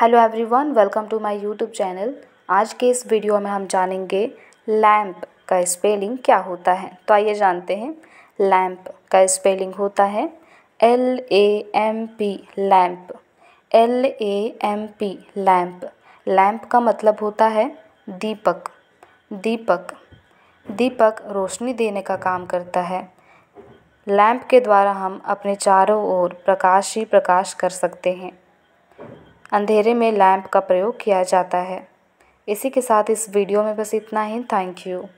hello everyone welcome to my YouTube channel आज के इस वीडियो में हम जानेंगे लैम्प का स्पेलिंग क्या होता है तो आइए जानते हैं लैम्प का स्पेलिंग होता है L A M P lamp L A M P lamp lamp का मतलब होता है दीपक दीपक दीपक रोशनी देने का काम करता है लैम्प के द्वारा हम अपने चारों ओर प्रकाश ही प्रकाश कर सकते हैं अंधेरे में लैंप का प्रयोग किया जाता है इसी के साथ इस वीडियो में बस इतना ही थैंक यू